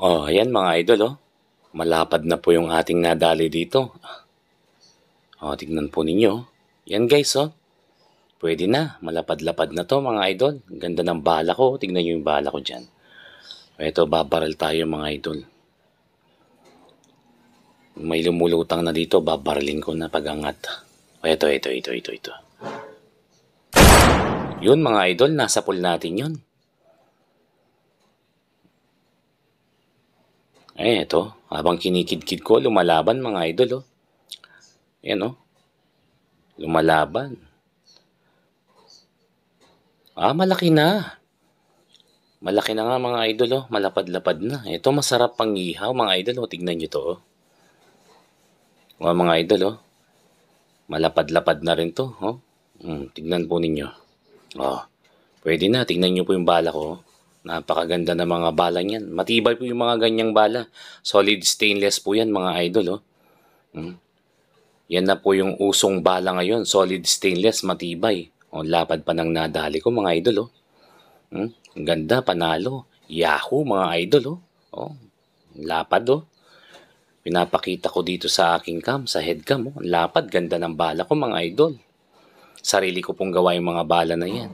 Oh, ayan mga idol, oh. Malapad na po yung ating nadali dito. Oh, tignan po ninyo. Oh. Yan guys, oh. Pwede na. Malapad-lapad na to mga idol. Ganda ng bala ko. Tignan nyo yung bala ko dyan. Ito, babaral tayo mga idol. May lumulutang na dito. Babaralin ko na pagangat. Ito, oh, ito, ito, ito, ito. Yun mga idol, nasa pool natin yun. Eh, ito. Habang kinikidkid ko, lumalaban mga idol, oh. Ayan, oh. Lumalaban. Ah, malaki na. Malaki na nga mga idol, oh. Malapad-lapad na. Ito, masarap pang ihaw, mga idol, oh. Tignan nyo to, oh. Mga mga idol, oh. Malapad-lapad na rin to, oh. Hmm, tignan po ninyo. Oh. Pwede na, tignan nyo po yung bala ko, oh. Napakaganda ng mga bala niyan. Matibay po yung mga ganyang bala. Solid stainless po yan mga idol. Oh. Hmm. Yan na po yung usong bala ngayon. Solid stainless, matibay. oh, lapad pa ng nadali ko mga idol. Oh. Hmm? ganda, panalo. Yahoo mga idol. Oh. Oh, lapad oh. Pinapakita ko dito sa aking cam, sa head headcam. Oh. Lapad, ganda ng bala ko mga idol. Sarili ko pong gawa yung mga bala na yan.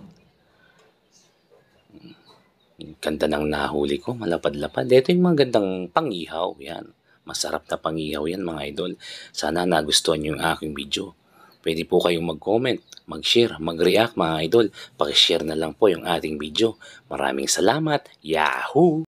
Ganda ng nahuli ko, malapad-lapad. Ito yung mga gandang pangihaw, yan. Masarap na pangihaw yan mga idol. Sana nagustuhan nyo yung aking video. Pwede po kayong mag-comment, mag-share, mag-react mga idol. Pakishare na lang po yung ating video. Maraming salamat. Yahoo!